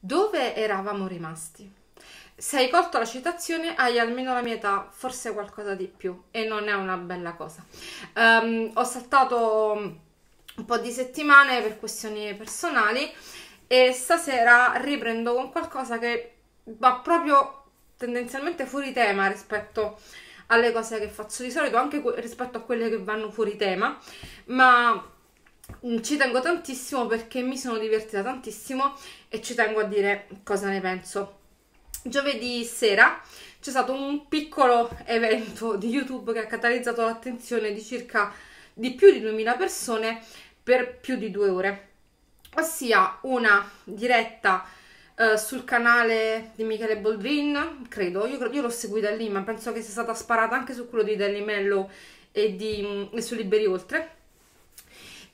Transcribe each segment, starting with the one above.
Dove eravamo rimasti? Se hai colto la citazione hai almeno la mia età, forse qualcosa di più e non è una bella cosa. Um, ho saltato un po' di settimane per questioni personali e stasera riprendo con qualcosa che va proprio tendenzialmente fuori tema rispetto alle cose che faccio di solito, anche rispetto a quelle che vanno fuori tema, ma ci tengo tantissimo perché mi sono divertita tantissimo e ci tengo a dire cosa ne penso. Giovedì sera c'è stato un piccolo evento di YouTube che ha catalizzato l'attenzione di circa di più di 2000 persone per più di due ore, ossia una diretta eh, sul canale di Michele Boldrin, credo, io, io l'ho seguita lì, ma penso che sia stata sparata anche su quello di Delimello e, di, mm, e su Liberi Oltre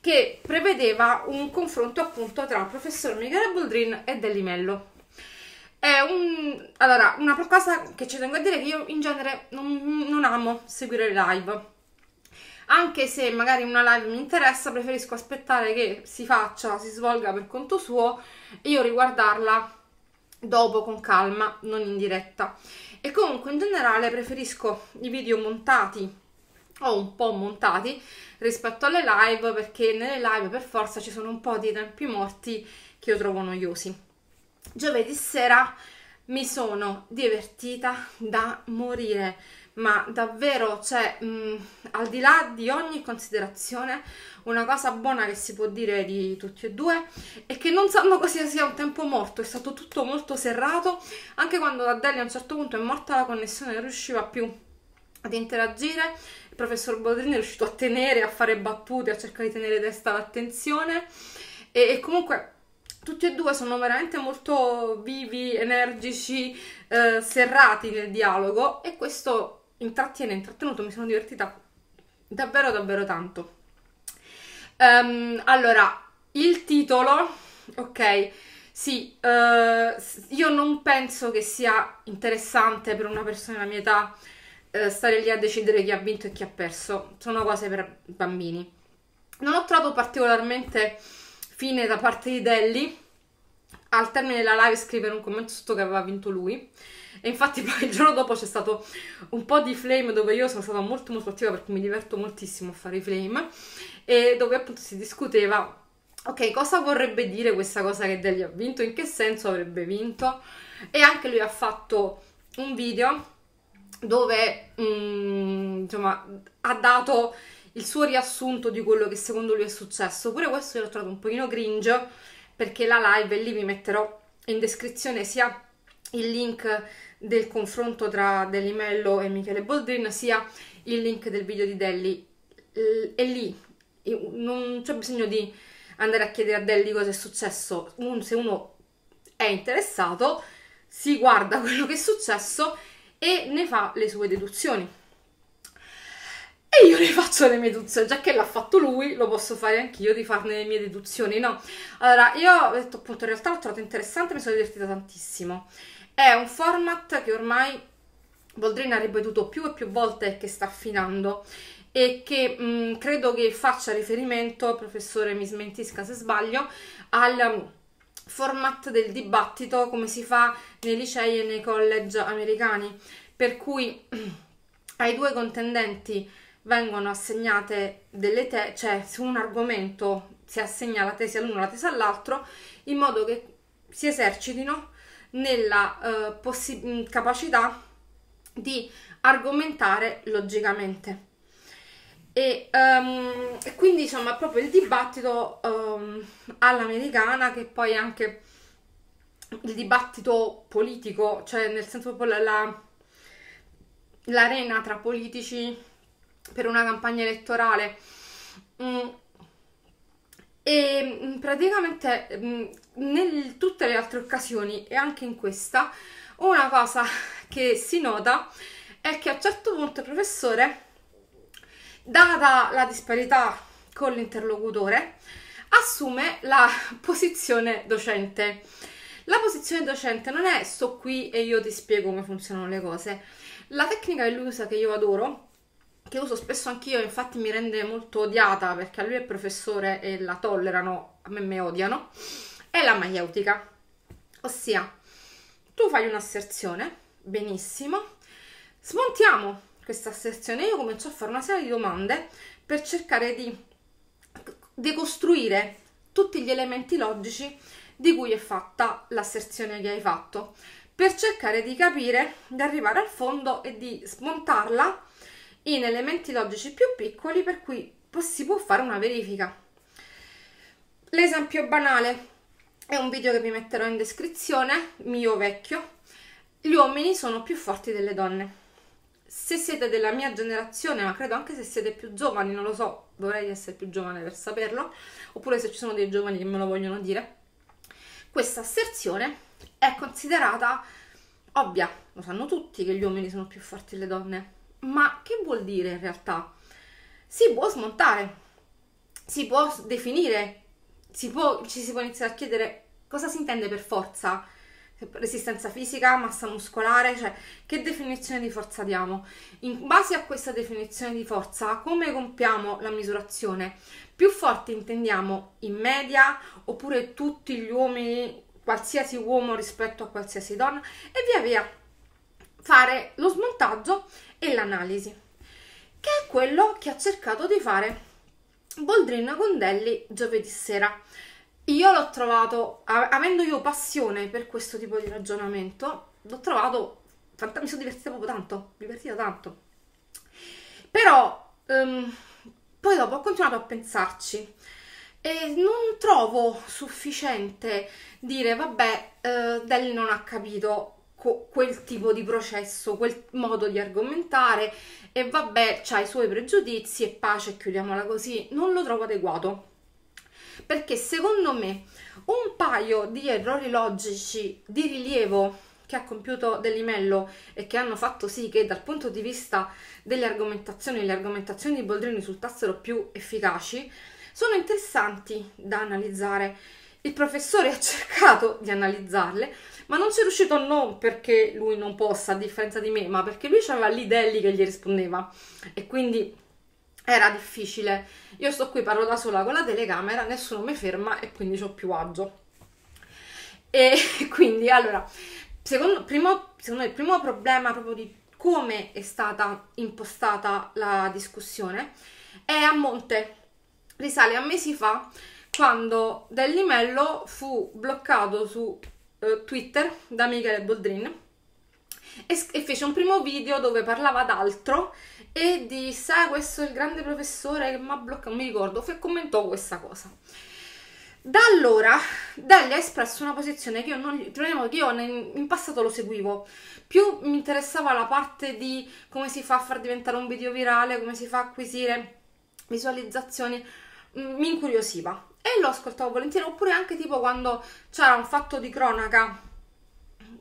che prevedeva un confronto appunto tra il professor Michele Boldrin e Dellimello. È un, allora, una cosa che ci tengo a dire che io in genere non, non amo seguire le live. Anche se magari una live mi interessa, preferisco aspettare che si faccia, si svolga per conto suo e io riguardarla dopo con calma, non in diretta. E comunque in generale preferisco i video montati ho un po' montati rispetto alle live perché nelle live per forza ci sono un po' di tempi morti che io trovo noiosi. Giovedì sera mi sono divertita da morire, ma davvero, cioè, mh, al di là di ogni considerazione, una cosa buona che si può dire di tutti e due è che non sanno cosa sia un tempo morto, è stato tutto molto serrato, anche quando da Delia a un certo punto è morta la connessione, non riusciva più ad interagire, il professor Baudrini è riuscito a tenere, a fare battute, a cercare di tenere testa l'attenzione e, e comunque tutti e due sono veramente molto vivi, energici, eh, serrati nel dialogo e questo intrattiene, intrattenuto, mi sono divertita davvero davvero tanto. Um, allora, il titolo, ok, sì, uh, io non penso che sia interessante per una persona della mia età eh, stare lì a decidere chi ha vinto e chi ha perso, sono cose per bambini. Non ho trovato particolarmente fine da parte di Delly al termine della live scrivere un commento sotto che aveva vinto lui e infatti poi il giorno dopo c'è stato un po' di flame dove io sono stata molto molto attiva perché mi diverto moltissimo a fare i flame e dove appunto si discuteva ok cosa vorrebbe dire questa cosa che Delly ha vinto in che senso avrebbe vinto e anche lui ha fatto un video dove mh, mm, insomma, ha dato il suo riassunto di quello che secondo lui è successo. Pure questo l'ho trovato un pochino cringe perché la live, lì vi metterò in descrizione sia il link del confronto tra Dellimello e Michele Boldrin, sia il link del video di Delli. E lì non c'è bisogno di andare a chiedere a Delli cosa è successo. se uno è interessato, si guarda quello che è successo e ne fa le sue deduzioni. E io le faccio le mie deduzioni, già che l'ha fatto lui, lo posso fare anch'io di farne le mie deduzioni, no? Allora, io ho detto appunto, in realtà l'ho trovato interessante, mi sono divertita tantissimo. È un format che ormai Boldrini ha ripetuto più e più volte che sta affinando e che mh, mm, credo che faccia riferimento, professore mi smentisca se sbaglio, al format del dibattito come si fa nei licei e nei college americani, per cui ai due contendenti vengono assegnate delle tesi, cioè su un argomento si assegna la tesi all'uno e la tesi all'altro, in modo che si esercitino nella eh, capacità di argomentare logicamente. E, um, e quindi insomma proprio il dibattito um, all'americana che poi è anche il dibattito politico, cioè nel senso proprio la, l'arena tra politici per una campagna elettorale. Mm. E mm, praticamente mh, mm, in tutte le altre occasioni e anche in questa, una cosa che si nota è che a un certo punto il professore data la disparità con l'interlocutore, assume la posizione docente. La posizione docente non è sto qui e io ti spiego come funzionano le cose. La tecnica che lui usa, che io adoro, che uso spesso anch'io, infatti mi rende molto odiata perché a lui è professore e la tollerano, a me mi odiano, è la maieutica. Ossia, tu fai un'asserzione, benissimo, smontiamo questa sezione io comincio a fare una serie di domande per cercare di decostruire tutti gli elementi logici di cui è fatta l'asserzione che hai fatto per cercare di capire, di arrivare al fondo e di smontarla in elementi logici più piccoli per cui si può fare una verifica. L'esempio banale è un video che vi metterò in descrizione, mio vecchio. Gli uomini sono più forti delle donne se siete della mia generazione, ma credo anche se siete più giovani, non lo so, dovrei essere più giovane per saperlo, oppure se ci sono dei giovani che me lo vogliono dire, questa asserzione è considerata ovvia, lo sanno tutti che gli uomini sono più forti delle donne, ma che vuol dire in realtà? Si può smontare, si può definire, si può, ci si può iniziare a chiedere cosa si intende per forza, resistenza fisica, massa muscolare, cioè che definizione di forza diamo. In base a questa definizione di forza, come compiamo la misurazione? Più forte intendiamo in media oppure tutti gli uomini, qualsiasi uomo rispetto a qualsiasi donna e via via fare lo smontaggio e l'analisi, che è quello che ha cercato di fare Boldrin Gondelli giovedì sera io l'ho trovato, avendo io passione per questo tipo di ragionamento, l'ho trovato, mi sono divertita proprio tanto, divertita tanto. Però um, poi dopo ho continuato a pensarci e non trovo sufficiente dire vabbè, uh, Dell non ha capito quel tipo di processo, quel modo di argomentare e vabbè, c'ha i suoi pregiudizi e pace, chiudiamola così, non lo trovo adeguato perché secondo me un paio di errori logici di rilievo che ha compiuto Dell'imello e che hanno fatto sì che dal punto di vista delle argomentazioni, le argomentazioni di Boldrini risultassero più efficaci, sono interessanti da analizzare. Il professore ha cercato di analizzarle, ma non ci è riuscito non perché lui non possa, a differenza di me, ma perché lui aveva lì Delli che gli rispondeva e quindi era difficile. Io sto qui, parlo da sola con la telecamera, nessuno mi ferma e quindi ho più agio. E quindi, allora, secondo, primo, secondo me il primo problema proprio di come è stata impostata la discussione è a monte, risale a mesi fa quando Dellimello fu bloccato su eh, Twitter da Michele Boldrin e, e fece un primo video dove parlava d'altro e di sai questo è il grande professore che mi ha bloccato, non mi ricordo, commentò questa cosa. Da allora Delli ha espresso una posizione che io, non, che io in passato lo seguivo, più mi interessava la parte di come si fa a far diventare un video virale, come si fa a acquisire visualizzazioni, mm, mi incuriosiva e lo ascoltavo volentieri, oppure anche tipo quando c'era un fatto di cronaca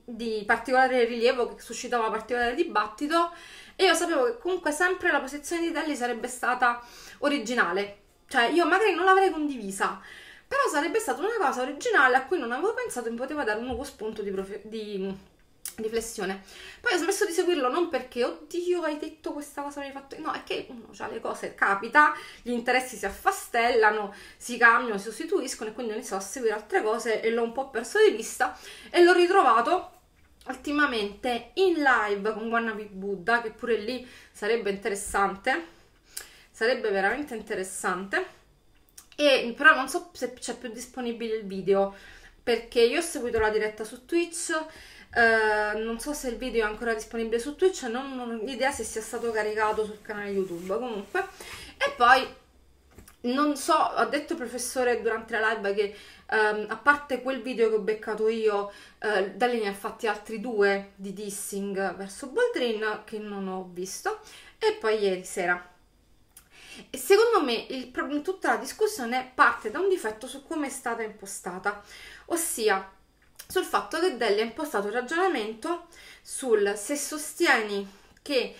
di particolare rilievo che suscitava particolare dibattito e io sapevo che comunque sempre la posizione di Telly sarebbe stata originale, cioè io magari non l'avrei condivisa, però sarebbe stata una cosa originale a cui non avevo pensato e mi poteva dare un nuovo spunto di, prof... di... di flessione. Poi ho smesso di seguirlo non perché, oddio, hai detto questa cosa, mi hai fatto... No, è che uno ha le cose, capita, gli interessi si affastellano, si cambiano, si sostituiscono e quindi ho iniziato a seguire altre cose e l'ho un po' perso di vista e l'ho ritrovato ultimamente in live con Wannabe Buddha, che pure lì sarebbe interessante, sarebbe veramente interessante. E, però non so se c'è più disponibile il video perché io ho seguito la diretta su Twitch. Eh, non so se il video è ancora disponibile su Twitch, non ho idea se sia stato caricato sul canale YouTube. Comunque, e poi non so, ha detto il professore durante la live che um, a parte quel video che ho beccato io, uh, eh, Dalli ne ha fatti altri due di dissing verso Baldrin che non ho visto e poi ieri sera. secondo me il, tutta la discussione parte da un difetto su come è stata impostata, ossia sul fatto che Delli ha impostato il ragionamento sul se sostieni che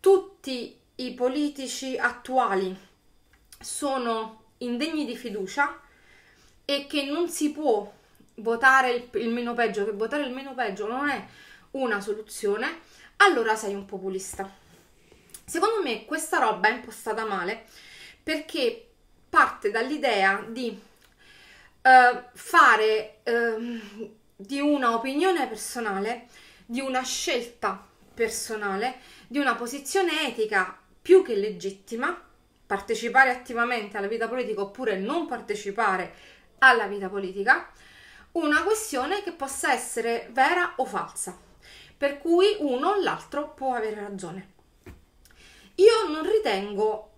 tutti i politici attuali sono indegni di fiducia e che non si può votare il, il, meno peggio, che votare il meno peggio non è una soluzione, allora sei un populista. Secondo me questa roba è impostata male perché parte dall'idea di uh, fare uh, di una opinione personale, di una scelta personale, di una posizione etica più che legittima, partecipare attivamente alla vita politica oppure non partecipare alla vita politica, una questione che possa essere vera o falsa, per cui uno o l'altro può avere ragione. Io non ritengo,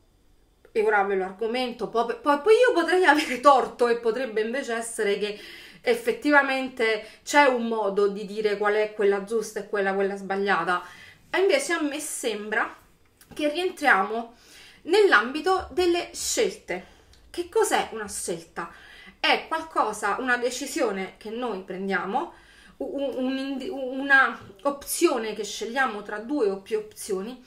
e ora ve lo argomento, poi, poi, io potrei avere torto e potrebbe invece essere che effettivamente c'è un modo di dire qual è quella giusta e quella, quella sbagliata. E invece a me sembra che rientriamo nell'ambito delle scelte. Che cos'è una scelta? È qualcosa, una decisione che noi prendiamo, un, un, una opzione che scegliamo tra due o più opzioni,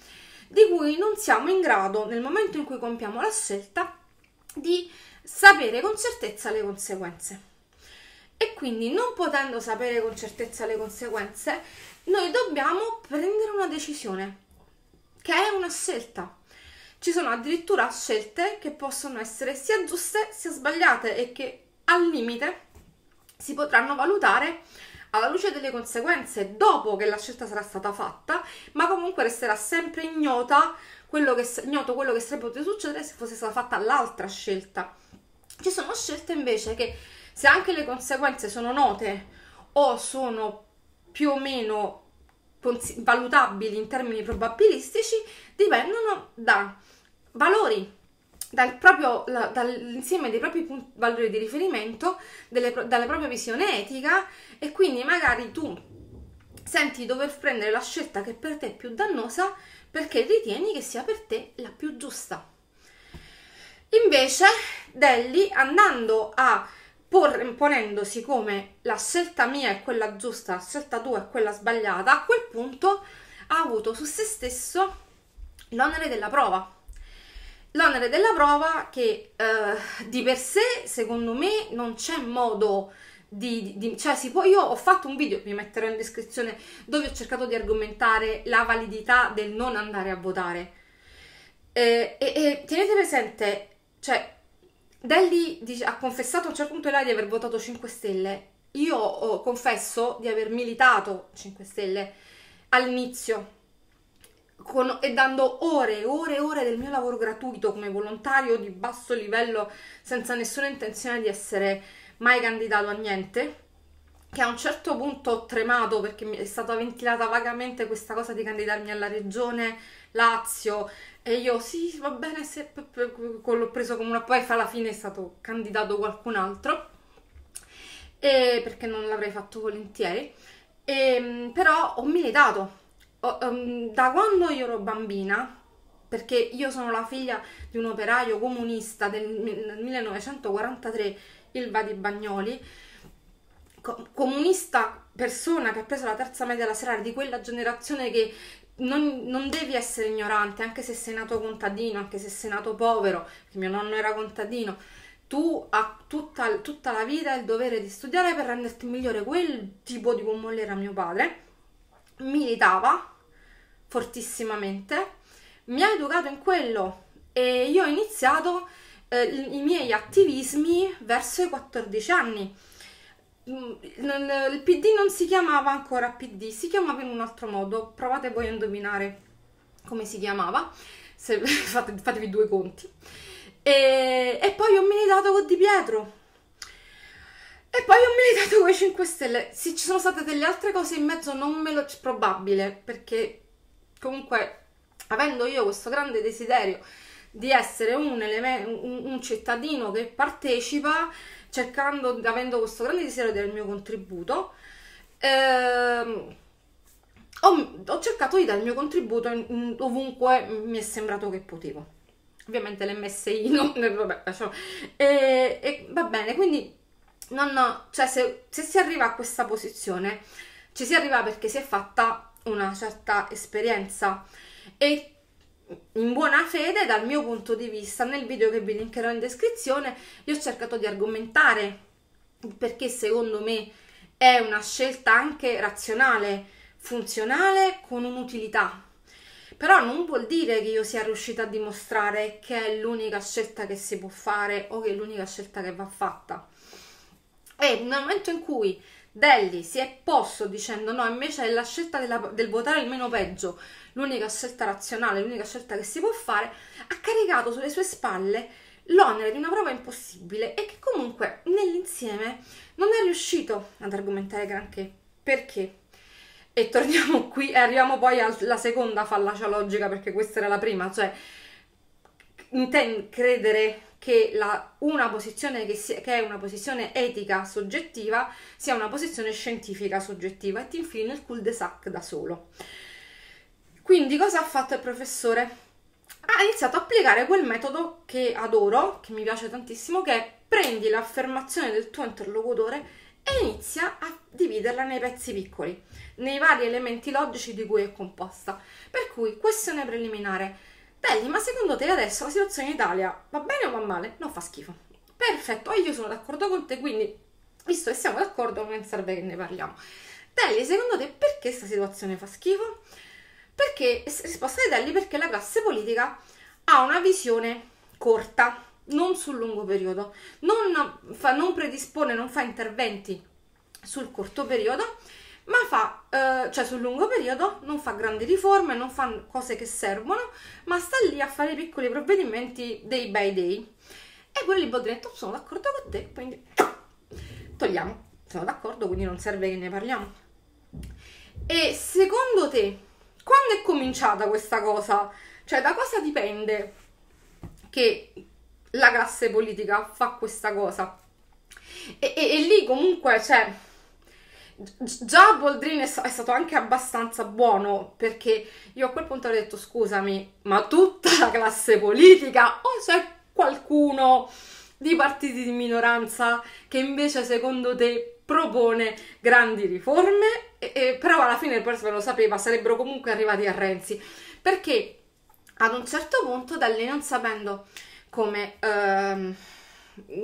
di cui non siamo in grado, nel momento in cui compiamo la scelta, di sapere con certezza le conseguenze. E quindi, non potendo sapere con certezza le conseguenze, noi dobbiamo prendere una decisione, che è una scelta ci sono addirittura scelte che possono essere sia giuste sia sbagliate e che al limite si potranno valutare alla luce delle conseguenze dopo che la scelta sarà stata fatta, ma comunque resterà sempre ignota quello che, ignoto quello che sarebbe potuto succedere se fosse stata fatta l'altra scelta. Ci sono scelte invece che se anche le conseguenze sono note o sono più o meno valutabili in termini probabilistici, dipendono da valori dal proprio, la, dall'insieme dei propri valori di riferimento, delle, dalla propria visione etica e quindi magari tu senti di dover prendere la scelta che per te è più dannosa perché ritieni che sia per te la più giusta. Invece, Delli, andando a por, ponendosi come la scelta mia è quella giusta, la scelta tua è quella sbagliata, a quel punto ha avuto su se stesso l'onere della prova l'onere della prova che eh, di per sé, secondo me, non c'è modo di, di, cioè si può, io ho fatto un video, vi metterò in descrizione, dove ho cercato di argomentare la validità del non andare a votare. E, eh, e, e tenete presente, cioè, Delli dice, ha confessato a un certo punto Elai di aver votato 5 Stelle. Io oh, confesso di aver militato 5 Stelle all'inizio, con, e dando ore e ore e ore del mio lavoro gratuito come volontario di basso livello senza nessuna intenzione di essere mai candidato a niente che a un certo punto ho tremato perché mi è stata ventilata vagamente questa cosa di candidarmi alla regione Lazio e io sì va bene se l'ho preso come una poi alla fine è stato candidato qualcun altro e, perché non l'avrei fatto volentieri e, ehm, però ho militato um, da quando io ero bambina, perché io sono la figlia di un operaio comunista del 1943, Ilva di Bagnoli, comunista persona che ha preso la terza media della serata di quella generazione che non, non, devi essere ignorante, anche se sei nato contadino, anche se sei nato povero, che mio nonno era contadino, tu hai tutta, tutta, la vita il dovere di studiare per renderti migliore. Quel tipo di pommolera mio padre militava fortissimamente, mi ha educato in quello e io ho iniziato eh, i miei attivismi verso i 14 anni. Mm, il PD non si chiamava ancora PD, si chiamava in un altro modo, provate voi a indovinare come si chiamava, se fate, fatevi due conti. E, e poi ho militato con Di Pietro, e poi ho militato con i 5 Stelle. Sì, ci sono state delle altre cose in mezzo, non me lo... probabile, perché comunque avendo io questo grande desiderio di essere un, un, un cittadino che partecipa, cercando, avendo questo grande desiderio del mio contributo, ehm, ho, ho, cercato di dare il mio contributo in, in, ovunque mi è sembrato che potevo. Ovviamente l'MSI non... Vabbè, cioè, e, e, va bene, quindi non, cioè, se, se si arriva a questa posizione, ci si arriva perché si è fatta una certa esperienza e in buona fede dal mio punto di vista nel video che vi linkerò in descrizione io ho cercato di argomentare perché secondo me è una scelta anche razionale, funzionale con un'utilità. Però non vuol dire che io sia riuscita a dimostrare che è l'unica scelta che si può fare o che è l'unica scelta che va fatta. E nel momento in cui Delli si è posto dicendo no, invece è la scelta della, del votare il meno peggio, l'unica scelta razionale, l'unica scelta che si può fare, ha caricato sulle sue spalle l'onere di una prova impossibile e che comunque nell'insieme non è riuscito ad argomentare granché. Perché? E torniamo qui e arriviamo poi alla seconda fallacia logica perché questa era la prima, cioè intende credere che la, una posizione che, si, che, è una posizione etica soggettiva sia una posizione scientifica soggettiva e ti infili nel cul-de-sac da solo. Quindi cosa ha fatto il professore? Ha iniziato a applicare quel metodo che adoro, che mi piace tantissimo, che è prendi l'affermazione del tuo interlocutore e inizia a dividerla nei pezzi piccoli, nei vari elementi logici di cui è composta. Per cui, questione preliminare, Telly, ma secondo te adesso la situazione in Italia va bene o va male? No, fa schifo. Perfetto, oh, io sono d'accordo con te, quindi visto che siamo d'accordo non serve che ne parliamo. Telly, secondo te perché questa situazione fa schifo? Perché, risposta di Telly, perché la classe politica ha una visione corta, non sul lungo periodo, non, fa, non predispone, non fa interventi sul corto periodo ma fa, eh, cioè sul lungo periodo, non fa grandi riforme, non fa cose che servono, ma sta lì a fare piccoli provvedimenti day by day. E poi lì Boldretto, sono d'accordo con te, quindi togliamo, sono d'accordo, quindi non serve che ne parliamo. E secondo te, quando è cominciata questa cosa? Cioè, da cosa dipende che la classe politica fa questa cosa? E, e, e lì comunque, cioè già Boldrin è, stato anche abbastanza buono perché io a quel punto ho detto scusami, ma tutta la classe politica o c'è qualcuno di partiti di minoranza che invece secondo te propone grandi riforme, e, e, però alla fine il personale lo sapeva, sarebbero comunque arrivati a Renzi, perché ad un certo punto da lì non sapendo come ehm,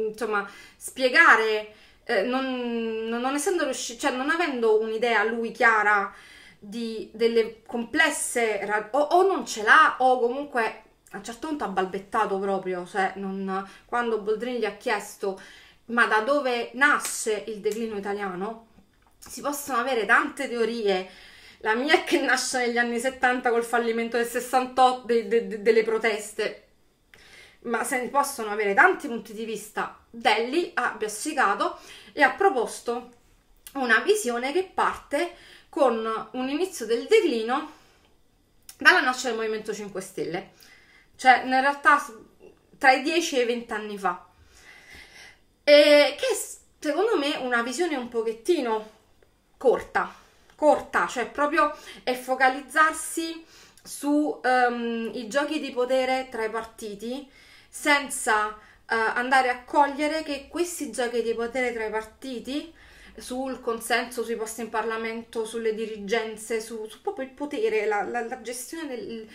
insomma spiegare eh, non, non, essendo riuscito, cioè non avendo un'idea lui chiara di delle complesse ra- o, o, non ce l'ha o comunque a un certo punto ha balbettato proprio, cioè non, quando Boldrini gli ha chiesto ma da dove nasce il declino italiano? Si possono avere tante teorie. La mia è che nasce negli anni 70 col fallimento del 68 de, de, de, delle proteste ma se ne possono avere tanti punti di vista, Delli ha piassicato e ha proposto una visione che parte con un inizio del declino dalla nascita del Movimento 5 Stelle, cioè in realtà tra i 10 e i 20 anni fa, e che secondo me una visione un pochettino corta, corta, cioè proprio è focalizzarsi sui ehm, um, giochi di potere tra i partiti senza eh, andare a cogliere che questi giochi di potere tra i partiti sul consenso, sui posti in Parlamento, sulle dirigenze, su, su proprio il potere, la, la, la gestione del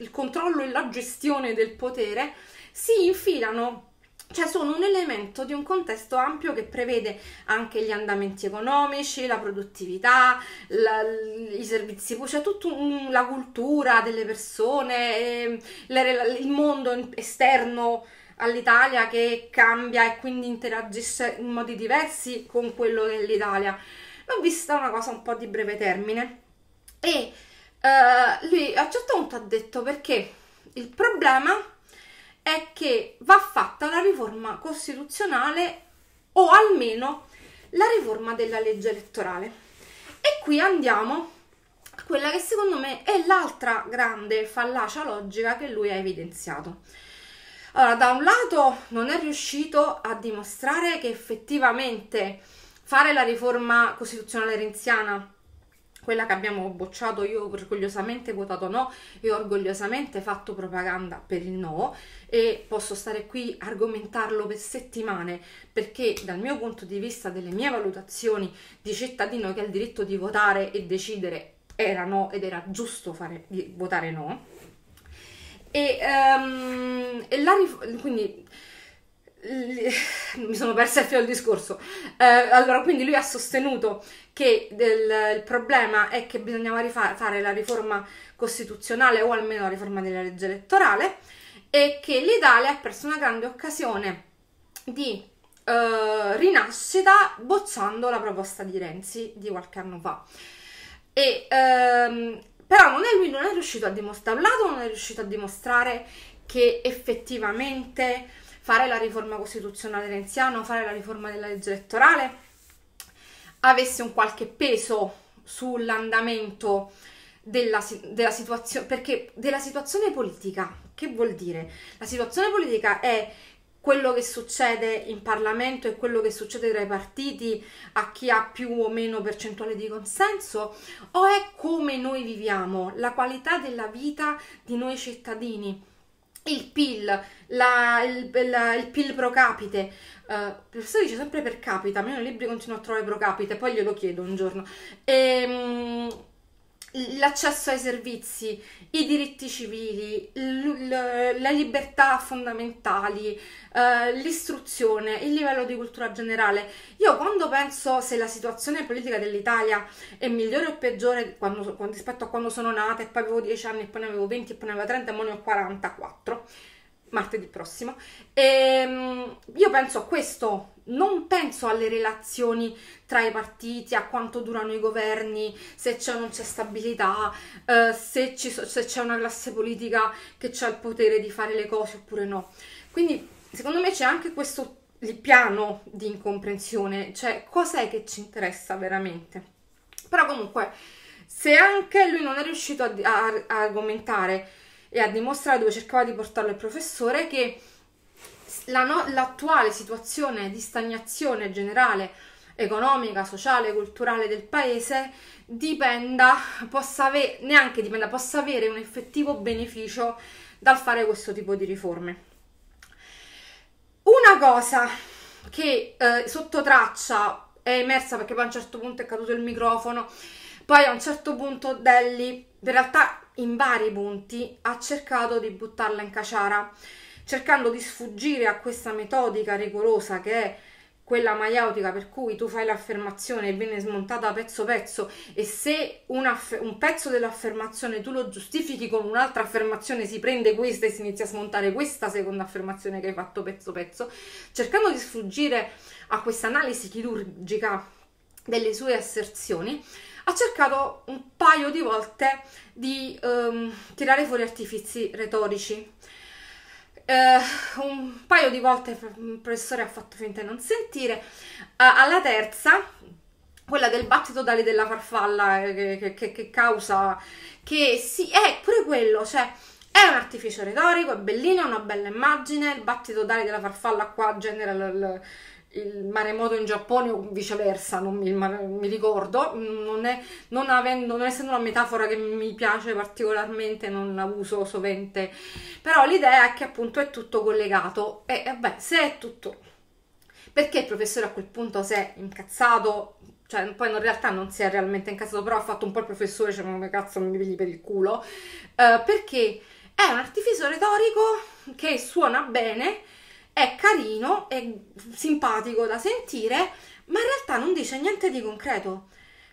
il controllo e la gestione del potere si infilano cioè sono un elemento di un contesto ampio che prevede anche gli andamenti economici, la produttività, la, i servizi, cioè tutta la cultura delle persone, ehm, le, il mondo esterno all'Italia che cambia e quindi interagisce in modi diversi con quello dell'Italia. L'ho vista una cosa un po' di breve termine e eh, lui a un certo punto ha detto perché il problema è che va fatta la riforma costituzionale o almeno la riforma della legge elettorale. E qui andiamo a quella che secondo me è l'altra grande fallacia logica che lui ha evidenziato. Allora, da un lato non è riuscito a dimostrare che effettivamente fare la riforma costituzionale renziana quella che abbiamo bocciato io orgogliosamente votato no e orgogliosamente fatto propaganda per il no e posso stare qui argomentarlo per settimane perché dal mio punto di vista delle mie valutazioni di cittadino che ha il diritto di votare e decidere era no ed era giusto fare, votare no e, um, e la, quindi mi sono persa il filo del discorso. Eh, allora, quindi lui ha sostenuto che del, il problema è che bisognava rifare, fare la riforma costituzionale o almeno la riforma della legge elettorale e che l'Italia ha perso una grande occasione di eh, rinascita bocciando la proposta di Renzi di qualche anno fa. E, ehm, però non è, lui non è riuscito a dimostrare, da un lato non è riuscito a dimostrare che effettivamente fare la riforma costituzionale renziana, fare la riforma della legge elettorale, avesse un qualche peso sull'andamento della, della situazione, perché della situazione politica, che vuol dire? La situazione politica è quello che succede in Parlamento e quello che succede tra i partiti a chi ha più o meno percentuale di consenso o è come noi viviamo, la qualità della vita di noi cittadini il PIL, la, il, la, il, PIL pro capite. Uh, eh, questo dice sempre per capita, ma io nei libri continuo a trovare pro capite, poi glielo chiedo un giorno. E, ehm, l'accesso ai servizi, i diritti civili, l- l- le libertà fondamentali, eh, l'istruzione, il livello di cultura generale. Io quando penso se la situazione politica dell'Italia è migliore o peggiore quando, rispetto a quando sono nata e poi avevo 10 anni, e poi ne avevo 20, e poi ne avevo 30 e ora ne ho 44 martedì prossimo. E, ehm, io penso a questo, non penso alle relazioni tra i partiti, a quanto durano i governi, se c'è o non c'è stabilità, eh, se, ci, se c'è una classe politica che ha il potere di fare le cose oppure no. Quindi secondo me c'è anche questo il piano di incomprensione, cioè cos'è che ci interessa veramente. Però comunque, se anche lui non è riuscito a, a, a argomentare e ha dimostrato dove cercava di portarlo il professore che la no, l'attuale situazione di stagnazione generale economica, sociale, culturale del paese dipenda, possa avere, neanche dipenda, possa avere un effettivo beneficio dal fare questo tipo di riforme. Una cosa che eh, sotto traccia è emersa perché poi a un certo punto è caduto il microfono, poi a un certo punto Delli, in realtà in vari punti ha cercato di buttarla in caciara, cercando di sfuggire a questa metodica rigorosa che è quella maiautica per cui tu fai l'affermazione e viene smontata pezzo pezzo e se un, aff- un pezzo dell'affermazione tu lo giustifichi con un'altra affermazione si prende questa e si inizia a smontare questa seconda affermazione che hai fatto pezzo pezzo cercando di sfuggire a questa analisi chirurgica delle sue asserzioni ha cercato un paio di volte di ehm, tirare fuori artifici retorici. Eh, un paio di volte il professore ha fatto finta di non sentire, alla terza quella del battito d'ali della farfalla eh, che, che, che causa che si è pure quello, cioè è un artificio retorico, è bellino, è una bella immagine, il battito d'ali della farfalla qua genera l, l, il maremoto in Giappone o viceversa, non mi, mi ricordo, non, è, non, avendo, non essendo una metafora che mi piace particolarmente, non la uso sovente, però l'idea è che appunto è tutto collegato e vabbè, se è tutto, perché il professore a quel punto si è incazzato, cioè poi in realtà non si è realmente incazzato, però ha fatto un po' il professore, cioè come cazzo mi pigli per il culo, eh, perché è un artificio retorico che suona bene, è carino, è simpatico da sentire, ma in realtà non dice niente di concreto.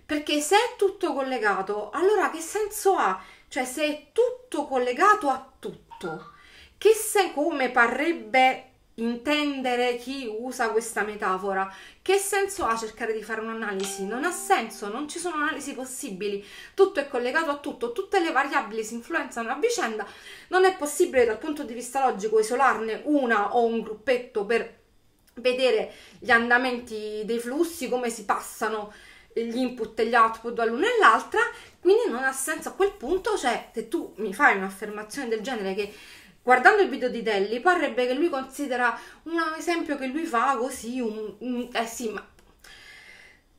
Perché se è tutto collegato, allora che senso ha? Cioè se è tutto collegato a tutto, che se come parrebbe intendere chi usa questa metafora. Che senso ha cercare di fare un'analisi? Non ha senso, non ci sono analisi possibili, tutto è collegato a tutto, tutte le variabili si influenzano a vicenda, non è possibile dal punto di vista logico isolarne una o un gruppetto per vedere gli andamenti dei flussi, come si passano gli input e gli output dall'una all'altra. quindi non ha senso a quel punto, cioè se tu mi fai un'affermazione del genere che guardando il video di Delli parrebbe che lui considera un esempio che lui fa così un, un, eh sì ma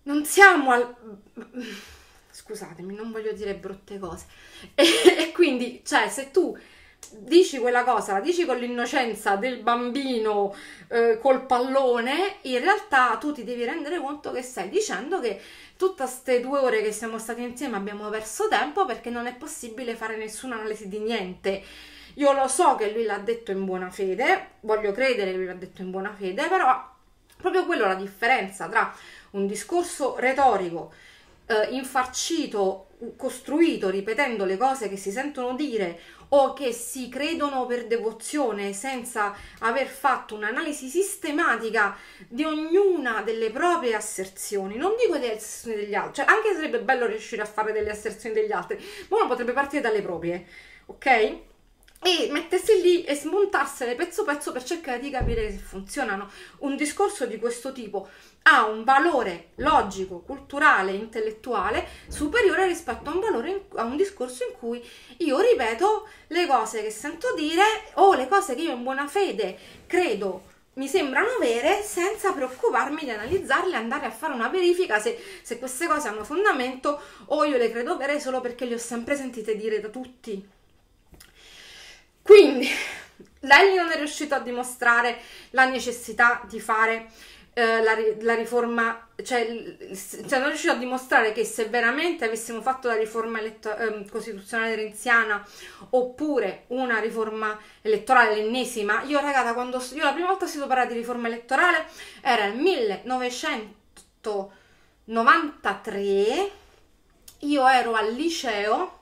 non siamo al scusatemi non voglio dire brutte cose e, e quindi cioè se tu dici quella cosa la dici con l'innocenza del bambino eh, col pallone in realtà tu ti devi rendere conto che stai dicendo che tutte queste due ore che siamo stati insieme abbiamo perso tempo perché non è possibile fare nessuna analisi di niente io lo so che lui l'ha detto in buona fede, voglio credere che lui l'ha detto in buona fede, però proprio quello la differenza tra un discorso retorico eh, infarcito, costruito ripetendo le cose che si sentono dire o che si credono per devozione senza aver fatto un'analisi sistematica di ognuna delle proprie asserzioni. Non dico delle asserzioni degli altri, cioè anche sarebbe bello riuscire a fare delle asserzioni degli altri, ma uno potrebbe partire dalle proprie, ok? e mettersi lì e smontarsene pezzo pezzo per cercare di capire se funzionano. Un discorso di questo tipo ha un valore logico, culturale, intellettuale superiore rispetto a un, valore, a un discorso in cui io ripeto le cose che sento dire o le cose che io in buona fede credo mi sembrano vere senza preoccuparmi di analizzarle, e andare a fare una verifica se, se queste cose hanno fondamento o io le credo vere solo perché le ho sempre sentite dire da tutti. Quindi lei non è riuscita a dimostrare la necessità di fare eh, la, la, riforma, cioè, cioè non è riuscita a dimostrare che se veramente avessimo fatto la riforma eletto- eh, costituzionale renziana oppure una riforma elettorale, l'ennesima, io ragazza quando io la prima volta ho sentito parlare di riforma elettorale era il 1993, io ero al liceo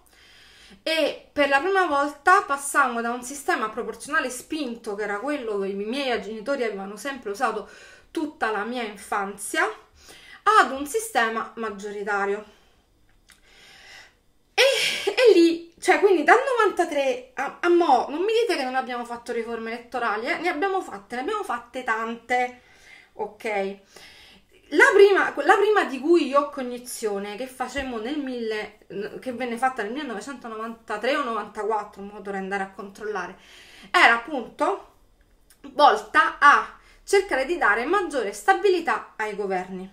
e per la prima volta passammo da un sistema proporzionale spinto che era quello che i miei genitori avevano sempre usato tutta la mia infanzia ad un sistema maggioritario. E, e lì, cioè quindi dal 93 a, a, mo, non mi dite che non abbiamo fatto riforme elettorali, eh? ne abbiamo fatte, ne abbiamo fatte tante, ok? La prima, la prima, di cui io ho cognizione, che facemmo nel 1000, che venne fatta nel 1993 o 94, in modo da andare a controllare, era appunto volta a cercare di dare maggiore stabilità ai governi.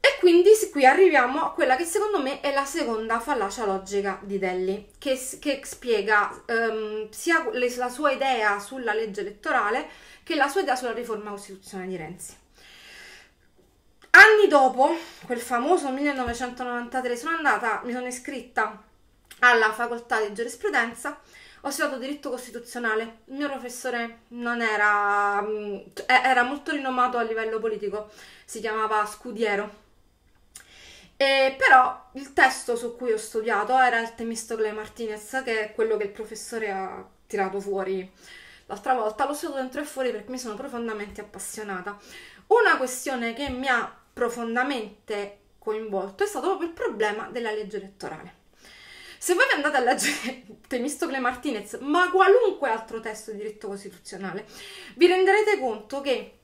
E quindi qui arriviamo a quella che secondo me è la seconda fallacia logica di Delli, che, che spiega um, sia la sua idea sulla legge elettorale che la sua idea sulla riforma costituzionale di Renzi. Anni dopo, quel famoso 1993, sono andata, mi sono iscritta alla facoltà di giurisprudenza, ho studiato diritto costituzionale. Il mio professore non era, mm, cioè, era molto rinomato a livello politico, si chiamava Scudiero. E però il testo su cui ho studiato era il Temistocle Martinez, che è quello che il professore ha tirato fuori l'altra volta. L'ho studiato dentro e fuori perché mi sono profondamente appassionata. Una questione che mi ha profondamente coinvolto è stato proprio il problema della legge elettorale. Se voi andate a leggere Temistocle Martinez, ma qualunque altro testo di diritto costituzionale, vi renderete conto che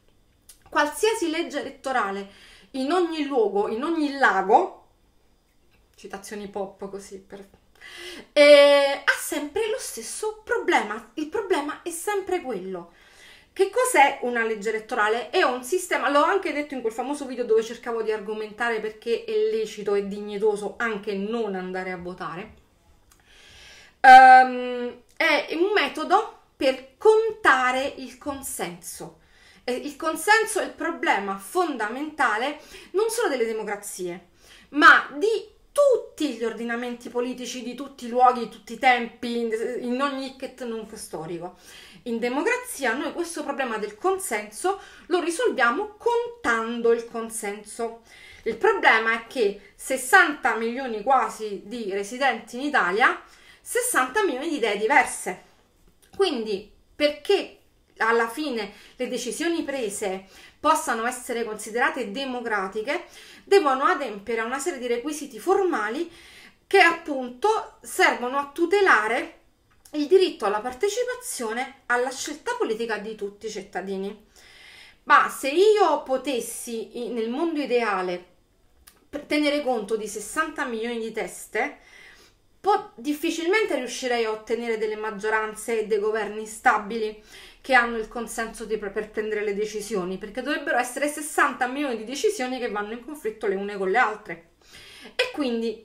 qualsiasi legge elettorale in ogni luogo, in ogni lago, citazioni pop così per eh, ha sempre lo stesso problema. Il problema è sempre quello. Che cos'è una legge elettorale? È un sistema, l'ho anche detto in quel famoso video dove cercavo di argomentare perché è lecito e dignitoso anche non andare a votare. Um, è un metodo per contare il consenso. Il consenso è il problema fondamentale non solo delle democrazie, ma di tutti gli ordinamenti politici, di tutti i luoghi, di tutti i tempi, in ogni ket non storico. In democrazia noi questo problema del consenso lo risolviamo contando il consenso. Il problema è che 60 milioni quasi di residenti in Italia, 60 milioni di idee diverse. Quindi perché alla fine le decisioni prese possano essere considerate democratiche, devono adempiere a una serie di requisiti formali che appunto servono a tutelare il diritto alla partecipazione alla scelta politica di tutti i cittadini. Ma se io potessi nel mondo ideale tenere conto di 60 milioni di teste, difficilmente riuscirei a ottenere delle maggioranze e dei governi stabili che hanno il consenso di, per prendere le decisioni, perché dovrebbero essere 60 milioni di decisioni che vanno in conflitto le une con le altre. E quindi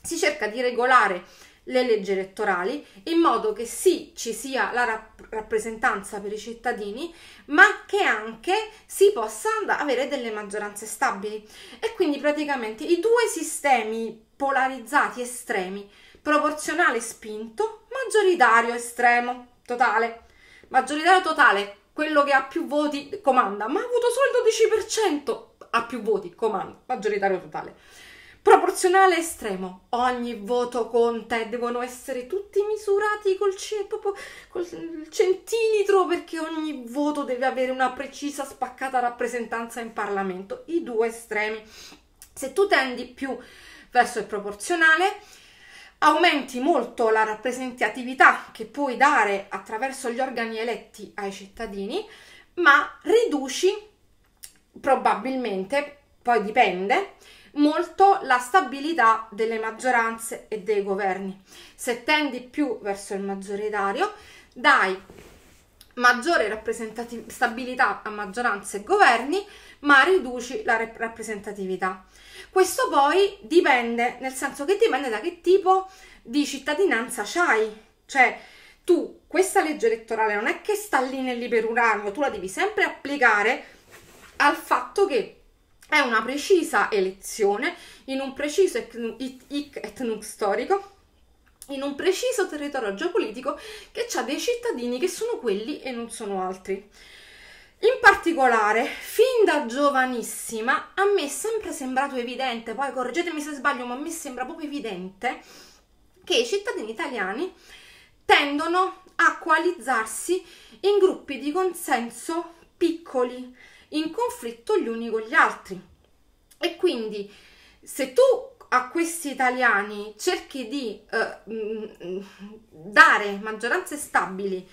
si cerca di regolare le leggi elettorali in modo che sì ci sia la rap- rappresentanza per i cittadini ma che anche si possa avere delle maggioranze stabili e quindi praticamente i due sistemi polarizzati estremi proporzionale spinto maggioritario estremo totale maggioritario totale quello che ha più voti comanda ma ha avuto solo il 12% ha più voti comanda maggioritario totale Proporzionale estremo. Ogni voto conta e devono essere tutti misurati col, ce- col centilitro perché ogni voto deve avere una precisa spaccata rappresentanza in Parlamento. I due estremi. Se tu tendi più verso il proporzionale, aumenti molto la rappresentatività che puoi dare attraverso gli organi eletti ai cittadini, ma riduci probabilmente, poi dipende, molto la stabilità delle maggioranze e dei governi. Se tendi più verso il maggioritario, dai maggiore stabilità a maggioranze e governi, ma riduci la rep- rappresentatività. Questo poi dipende, nel senso che dipende da che tipo di cittadinanza c'hai. Cioè, tu questa legge elettorale non è che sta lì nell'iperuranio, tu la devi sempre applicare al fatto che è una precisa elezione in un preciso etnico et nunc storico in un preciso territorio geopolitico che ha dei cittadini che sono quelli e non sono altri. In particolare, fin da giovanissima, a me è sempre sembrato evidente, poi correggetemi se sbaglio, ma a me sembra proprio evidente, che i cittadini italiani tendono a coalizzarsi in gruppi di consenso piccoli, in conflitto gli uni con gli altri. E quindi se tu a questi italiani cerchi di eh, mm, dare maggioranze stabili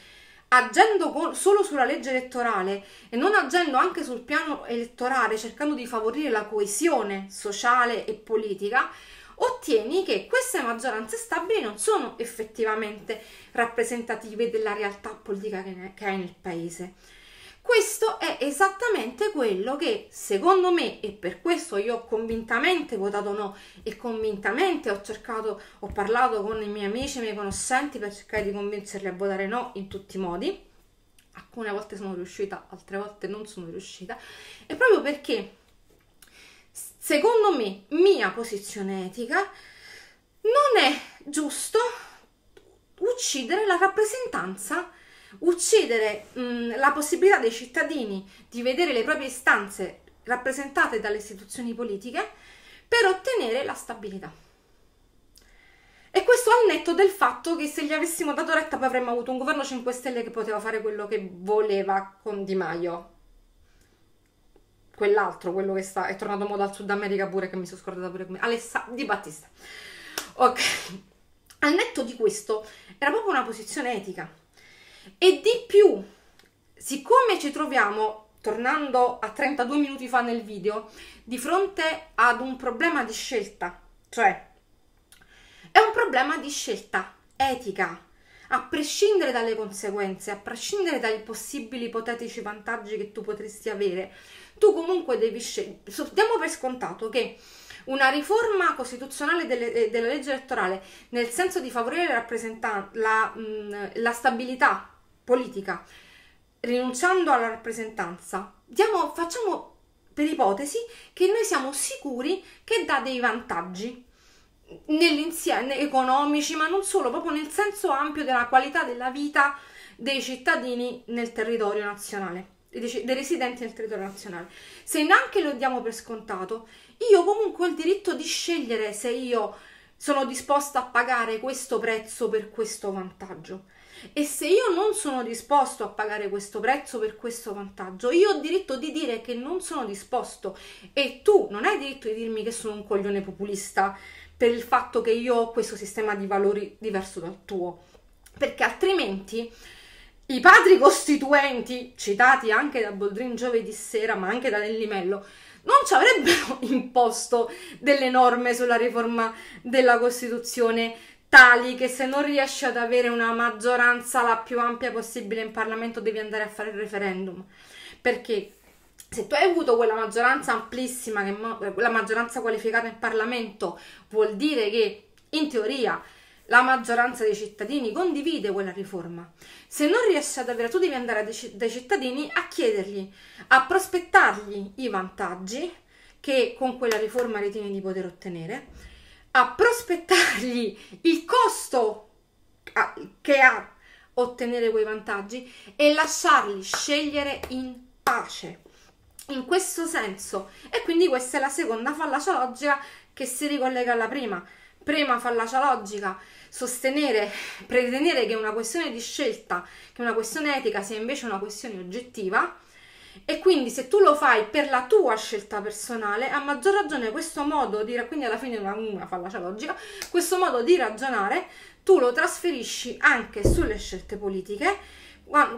agendo con, solo sulla legge elettorale e non agendo anche sul piano elettorale, cercando di favorire la coesione sociale e politica, ottieni che queste maggioranze stabili non sono effettivamente rappresentative della realtà politica che, ne, che è nel paese. Questo è esattamente quello che secondo me, e per questo io ho convintamente votato no e convintamente ho cercato, ho parlato con i miei amici, i miei conoscenti per cercare di convincerli a votare no in tutti i modi. Alcune volte sono riuscita, altre volte non sono riuscita, e proprio perché secondo me, mia posizione etica, non è giusto uccidere la rappresentanza Uccidere mh, mm, la possibilità dei cittadini di vedere le proprie istanze rappresentate dalle istituzioni politiche per ottenere la stabilità. E questo al netto del fatto che se gli avessimo dato retta poi avremmo avuto un governo 5 Stelle che poteva fare quello che voleva con Di Maio. Quell'altro, quello che sta, è tornato mo dal Sud America pure, che mi sono scordata pure come... Alessa Di Battista. Ok. Al netto di questo, era proprio una posizione etica. E di più, siccome ci troviamo, tornando a 32 minuti fa nel video, di fronte ad un problema di scelta, cioè è un problema di scelta etica, a prescindere dalle conseguenze, a prescindere dai possibili ipotetici vantaggi che tu potresti avere, tu comunque devi scegliere. Diamo per scontato che una riforma costituzionale delle, eh, della legge elettorale, nel senso di favorire la, la, mm, la stabilità politica, rinunciando alla rappresentanza, diamo, facciamo per ipotesi che noi siamo sicuri che dà dei vantaggi nell'insieme economici, ma non solo, proprio nel senso ampio della qualità della vita dei cittadini nel territorio nazionale, dei, dei residenti nel territorio nazionale. Se neanche lo diamo per scontato, io comunque ho il diritto di scegliere se io sono disposta a pagare questo prezzo per questo vantaggio e se io non sono disposto a pagare questo prezzo per questo vantaggio, io ho diritto di dire che non sono disposto e tu non hai diritto di dirmi che sono un coglione populista per il fatto che io ho questo sistema di valori diverso dal tuo, perché altrimenti i padri costituenti, citati anche da Boldrin giovedì sera, ma anche da Limello, non ci avrebbero imposto delle norme sulla riforma della Costituzione tali che se non riesci ad avere una maggioranza la più ampia possibile in Parlamento devi andare a fare il referendum. Perché se tu hai avuto quella maggioranza amplissima, la maggioranza qualificata in Parlamento, vuol dire che in teoria la maggioranza dei cittadini condivide quella riforma. Se non riesci ad avere, tu devi andare dai cittadini a chiedergli, a prospettargli i vantaggi che con quella riforma ritieni di poter ottenere a prospettargli il costo che ha ottenere quei vantaggi e lasciarli scegliere in pace. In questo senso. E quindi questa è la seconda fallacia logica che si ricollega alla prima. Prima fallacia logica, sostenere, pretenere che una questione di scelta, che una questione etica sia invece una questione oggettiva, e quindi se tu lo fai per la tua scelta personale, a maggior ragione questo modo di quindi alla fine una, una fallacia logica, questo modo di ragionare tu lo trasferisci anche sulle scelte politiche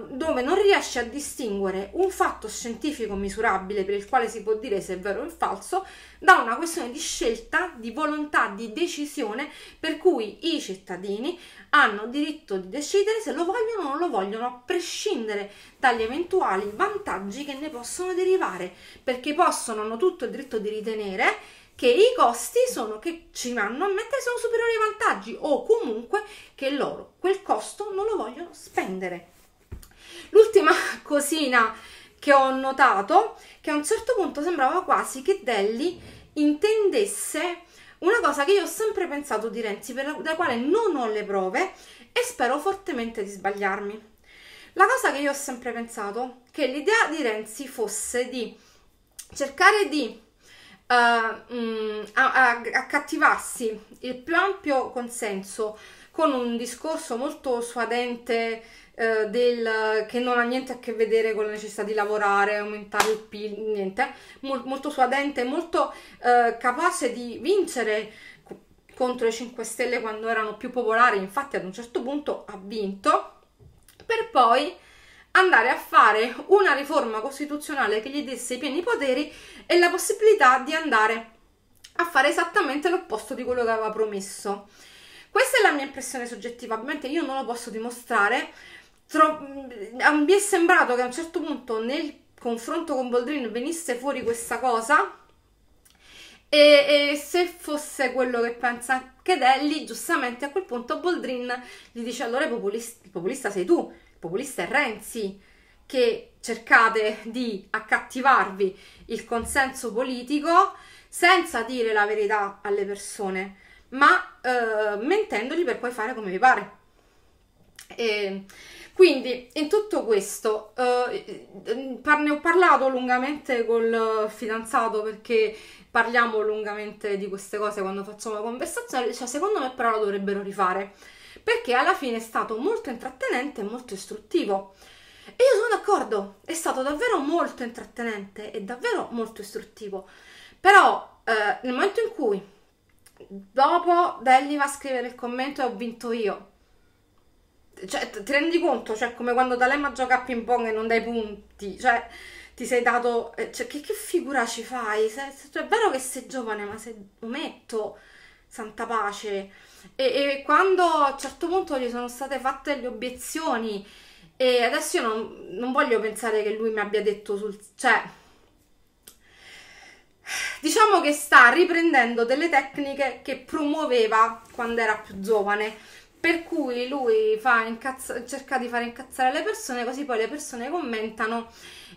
dove non riesce a distinguere un fatto scientifico misurabile per il quale si può dire se è vero o falso da una questione di scelta, di volontà, di decisione per cui i cittadini hanno diritto di decidere se lo vogliono o non lo vogliono a prescindere dagli eventuali vantaggi che ne possono derivare perché possono, hanno tutto il diritto di ritenere che i costi sono, che ci vanno a mettere sono superiori ai vantaggi o comunque che loro quel costo non lo vogliono spendere. L'ultima cosina che ho notato che a un certo punto sembrava quasi che Delli intendesse una cosa che io ho sempre pensato di Renzi, per la, della quale non ho le prove e spero fortemente di sbagliarmi. La cosa che io ho sempre pensato che l'idea di Renzi fosse di cercare di uh, accattivarsi il più ampio consenso con un discorso molto suadente eh, del, che non ha niente a che vedere con la necessità di lavorare, aumentare il PIL, niente, Mol, molto suadente, molto eh, capace di vincere contro i 5 Stelle quando erano più popolari, infatti ad un certo punto ha vinto, per poi andare a fare una riforma costituzionale che gli desse i pieni poteri e la possibilità di andare a fare esattamente l'opposto di quello che aveva promesso. Questa è la mia impressione soggettiva, ovviamente io non lo posso dimostrare, tro- mm, mi è sembrato che a un certo punto nel confronto con Boldrin venisse fuori questa cosa e, e, se fosse quello che pensa anche Delli, giustamente a quel punto Boldrin gli dice allora populista, il populista sei tu, il populista è Renzi che cercate di accattivarvi il consenso politico senza dire la verità alle persone, ma eh, mentendoli per poi fare come vi pare. E, quindi in tutto questo eh, eh ne ho parlato lungamente col fidanzato perché parliamo lungamente di queste cose quando facciamo la conversazione, cioè secondo me però lo dovrebbero rifare perché alla fine è stato molto intrattenente e molto istruttivo. E io sono d'accordo, è stato davvero molto intrattenente e davvero molto istruttivo. Però eh, nel momento in cui dopo Delli va a scrivere il commento e ho vinto io, cioè, ti rendi conto? Cioè, come quando D'Alema gioca a ping pong e non dai punti, cioè, ti sei dato, eh, cioè, che, che figura ci fai? Se, se, cioè, è vero che sei giovane, ma sei ometto, santa pace. E, e, quando a un certo punto gli sono state fatte le obiezioni, e adesso io non, non voglio pensare che lui mi abbia detto sul... cioè... Diciamo che sta riprendendo delle tecniche che promuoveva quando era più giovane per cui lui incazz- cerca di far incazzare le persone così poi le persone commentano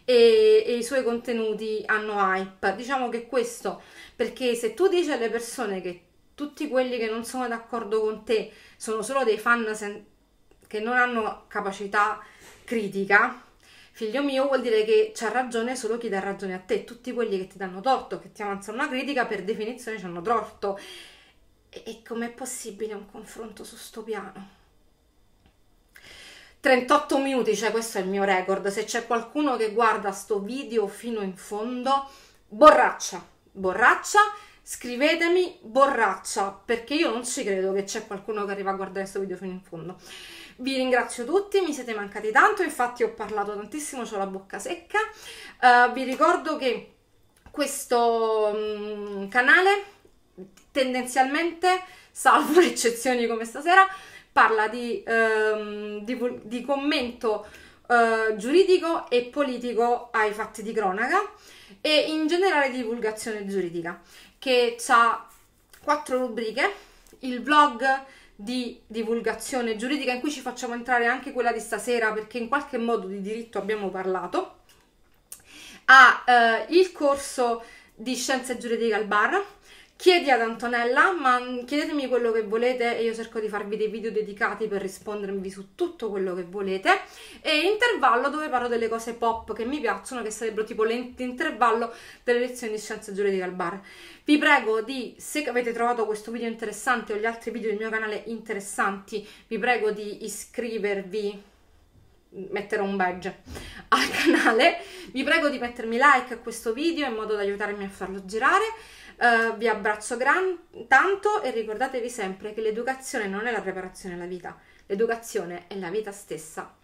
e, e, i suoi contenuti hanno hype. Diciamo che questo, perché se tu dici alle persone che tutti quelli che non sono d'accordo con te sono solo dei fan sen- che non hanno capacità critica, figlio mio vuol dire che c'ha ragione solo chi dà ragione a te, tutti quelli che ti danno torto, che ti avanzano una critica per definizione ci hanno torto e, e com'è possibile un confronto su sto piano? 38 minuti, cioè questo è il mio record. Se c'è qualcuno che guarda sto video fino in fondo, borraccia, borraccia, scrivetemi borraccia, perché io non ci credo che c'è qualcuno che arriva a guardare questo video fino in fondo. Vi ringrazio tutti, mi siete mancati tanto, infatti ho parlato tantissimo, ho la bocca secca. Uh, vi ricordo che questo um, canale tendenzialmente, salvo le eccezioni come stasera, parla di, ehm, di, di commento eh, giuridico e politico ai fatti di cronaca e in generale di divulgazione giuridica, che ha quattro rubriche, il blog di divulgazione giuridica in cui ci facciamo entrare anche quella di stasera perché in qualche modo di diritto abbiamo parlato, ha eh, il corso di scienze giuridiche al bar, Chiedi ad Antonella, ma chiedetemi quello che volete e io cerco di farvi dei video dedicati per rispondervi su tutto quello che volete. E intervallo dove parlo delle cose pop che mi piacciono, che sarebbero tipo l'intervallo delle lezioni di scienze giuridiche al bar. Vi prego di, se avete trovato questo video interessante o gli altri video del mio canale interessanti, vi prego di iscrivervi metterò un badge al canale vi prego di mettermi like a questo video in modo da aiutarmi a farlo girare Uh, vi abbraccio gran, tanto e ricordatevi sempre che l'educazione non è la preparazione alla vita, l'educazione è la vita stessa.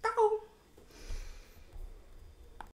Ciao!